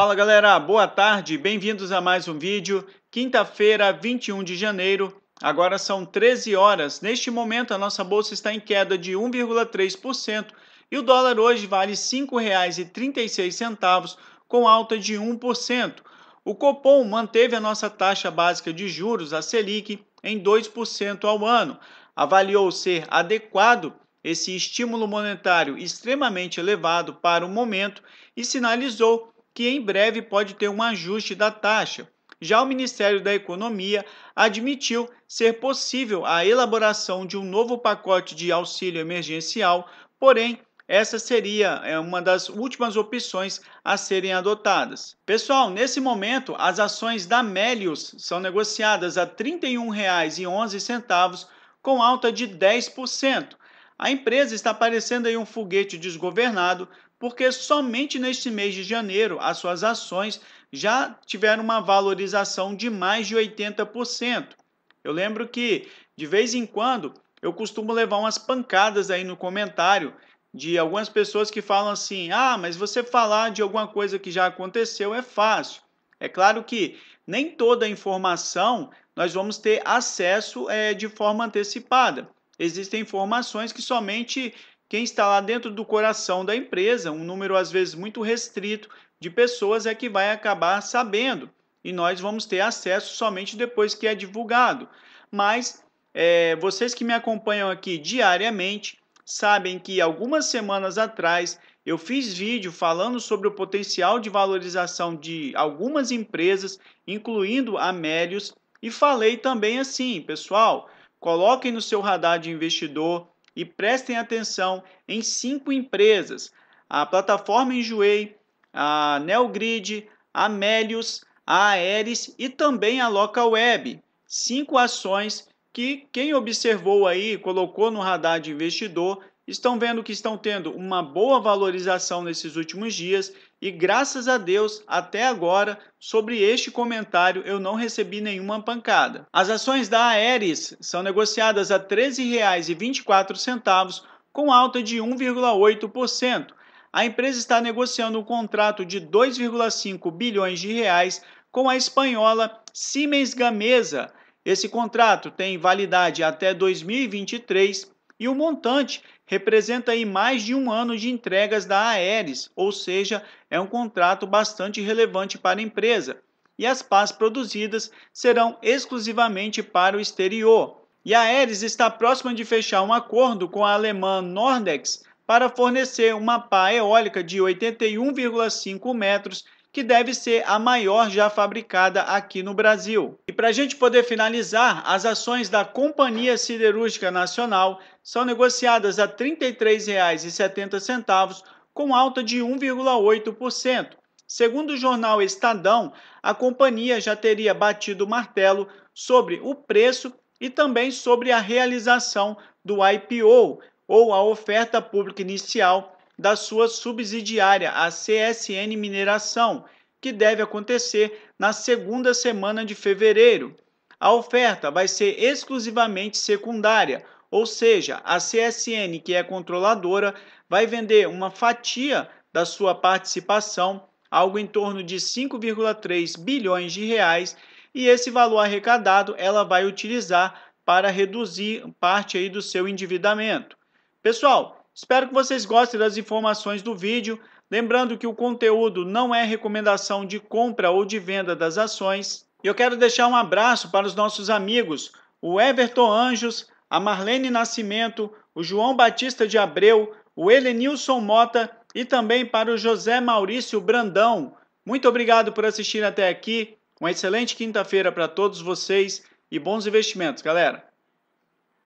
Fala galera, boa tarde, bem-vindos a mais um vídeo. Quinta-feira, 21 de janeiro, agora são 13 horas. Neste momento, a nossa bolsa está em queda de 1,3% e o dólar hoje vale R$ 5,36, com alta de 1%. O Copom manteve a nossa taxa básica de juros, a Selic, em 2% ao ano. Avaliou ser adequado esse estímulo monetário extremamente elevado para o momento e sinalizou que em breve pode ter um ajuste da taxa. Já o Ministério da Economia admitiu ser possível a elaboração de um novo pacote de auxílio emergencial, porém, essa seria é, uma das últimas opções a serem adotadas. Pessoal, nesse momento, as ações da Melius são negociadas a R$ 31,11, com alta de 10%. A empresa está parecendo aí um foguete desgovernado, porque somente neste mês de janeiro as suas ações já tiveram uma valorização de mais de 80%. Eu lembro que de vez em quando eu costumo levar umas pancadas aí no comentário de algumas pessoas que falam assim: "Ah, mas você falar de alguma coisa que já aconteceu é fácil". É claro que nem toda a informação nós vamos ter acesso é, de forma antecipada. Existem informações que somente quem está lá dentro do coração da empresa, um número às vezes muito restrito de pessoas, é que vai acabar sabendo. E nós vamos ter acesso somente depois que é divulgado. Mas é, vocês que me acompanham aqui diariamente sabem que algumas semanas atrás eu fiz vídeo falando sobre o potencial de valorização de algumas empresas, incluindo a Melius, e falei também assim, pessoal, coloquem no seu radar de investidor e prestem atenção em cinco empresas: a plataforma Enjoei, a Neogrid, a Melius, a Aeres e também a Local Web. Cinco ações que quem observou aí, colocou no radar de investidor estão vendo que estão tendo uma boa valorização nesses últimos dias e graças a Deus, até agora, sobre este comentário eu não recebi nenhuma pancada. As ações da Aeres são negociadas a R$ 13,24 com alta de 1,8%. A empresa está negociando um contrato de 2,5 bilhões de reais com a espanhola Siemens Gamesa. Esse contrato tem validade até 2023 e o montante representa aí mais de um ano de entregas da Aeres, ou seja, é um contrato bastante relevante para a empresa. E as pás produzidas serão exclusivamente para o exterior. E a Aeres está próxima de fechar um acordo com a alemã Nordex para fornecer uma pá eólica de 81,5 metros que deve ser a maior já fabricada aqui no Brasil. E para a gente poder finalizar, as ações da Companhia Siderúrgica Nacional são negociadas a R$ 33,70, com alta de 1,8%. Segundo o jornal Estadão, a companhia já teria batido o martelo sobre o preço e também sobre a realização do IPO, ou a oferta pública inicial da sua subsidiária, a CSN Mineração, que deve acontecer na segunda semana de fevereiro. A oferta vai ser exclusivamente secundária, ou seja, a CSN, que é controladora, vai vender uma fatia da sua participação, algo em torno de 5,3 bilhões de reais, e esse valor arrecadado ela vai utilizar para reduzir parte aí do seu endividamento. Pessoal, Espero que vocês gostem das informações do vídeo. Lembrando que o conteúdo não é recomendação de compra ou de venda das ações. E eu quero deixar um abraço para os nossos amigos, o Everton Anjos, a Marlene Nascimento, o João Batista de Abreu, o Helenilson Mota e também para o José Maurício Brandão. Muito obrigado por assistir até aqui. Uma excelente quinta-feira para todos vocês e bons investimentos, galera!